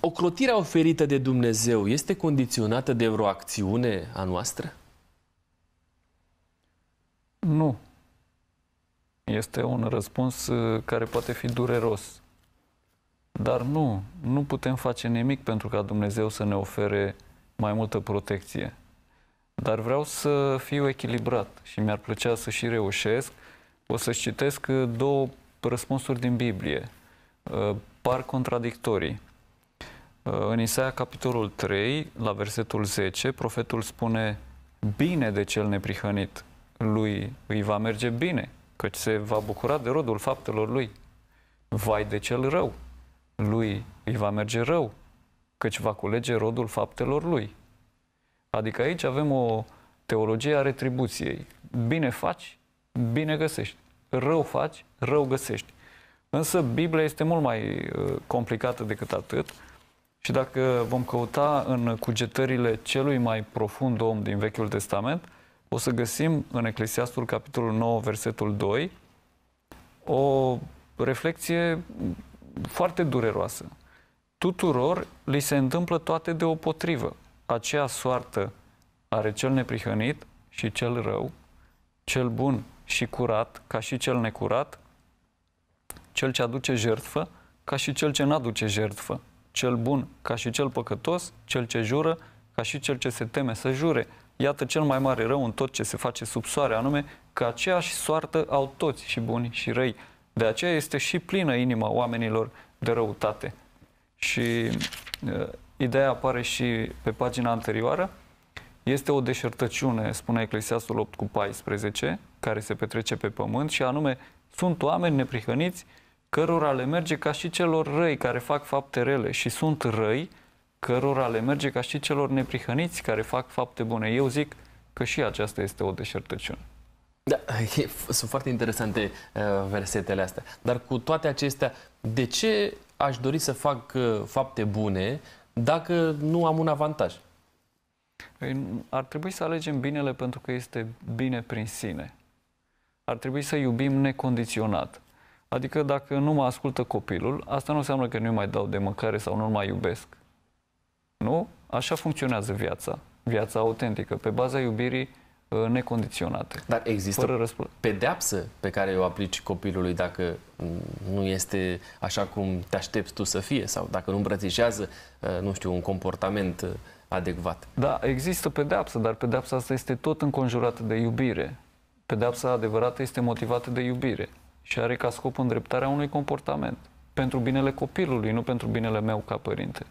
ocrotirea oferită de Dumnezeu este condiționată de vreo acțiune a noastră? Nu. Este un răspuns uh, care poate fi dureros. Dar nu, nu putem face nimic pentru ca Dumnezeu să ne ofere mai multă protecție. Dar vreau să fiu echilibrat și mi-ar plăcea să și reușesc. O să citesc uh, două răspunsuri din Biblie. Uh, par contradictorii. Uh, în Isaia, capitolul 3, la versetul 10, profetul spune Bine de cel neprihănit, lui îi va merge bine, căci se va bucura de rodul faptelor lui. Vai de cel rău, lui îi va merge rău, căci va culege rodul faptelor lui. Adică aici avem o teologie a retribuției. Bine faci, bine găsești. Rău faci, rău găsești. Însă Biblia este mult mai uh, complicată decât atât și dacă vom căuta în cugetările celui mai profund om din Vechiul Testament, o să găsim în Eclesiastul, capitolul 9, versetul 2, o reflexie foarte dureroasă. Tuturor li se întâmplă toate deopotrivă. Aceea soartă are cel neprihănit și cel rău, cel bun și curat, ca și cel necurat, cel ce aduce jertfă, ca și cel ce n-aduce jertfă cel bun ca și cel păcătos, cel ce jură ca și cel ce se teme să jure. Iată cel mai mare rău în tot ce se face sub soare, anume că aceeași soartă au toți și buni și răi. De aceea este și plină inima oamenilor de răutate. Și uh, ideea apare și pe pagina anterioară. Este o deșertăciune, spune Eclesiastul 8 cu 14, care se petrece pe pământ și anume sunt oameni neprihăniți cărora le merge ca și celor răi care fac fapte rele și sunt răi, cărora le merge ca și celor neprihăniți care fac fapte bune. Eu zic că și aceasta este o deșertăciune. Da, sunt foarte interesante uh, versetele astea. Dar cu toate acestea, de ce aș dori să fac uh, fapte bune dacă nu am un avantaj? Păi, ar trebui să alegem binele pentru că este bine prin sine. Ar trebui să iubim necondiționat. Adică dacă nu mă ascultă copilul, asta nu înseamnă că nu mai dau de mâncare sau nu mai iubesc. Nu? Așa funcționează viața. Viața autentică, pe baza iubirii uh, necondiționate. Dar există fără pedeapsă pe care o aplici copilului dacă mm, nu este așa cum te aștepți tu să fie sau dacă nu îmbrățișează, uh, nu știu, un comportament uh, adecvat. Da, există pedeapsă, dar pedeapsa asta este tot înconjurată de iubire. Pedeapsa adevărată este motivată de iubire și are ca scop îndreptarea unui comportament pentru binele copilului, nu pentru binele meu ca părinte.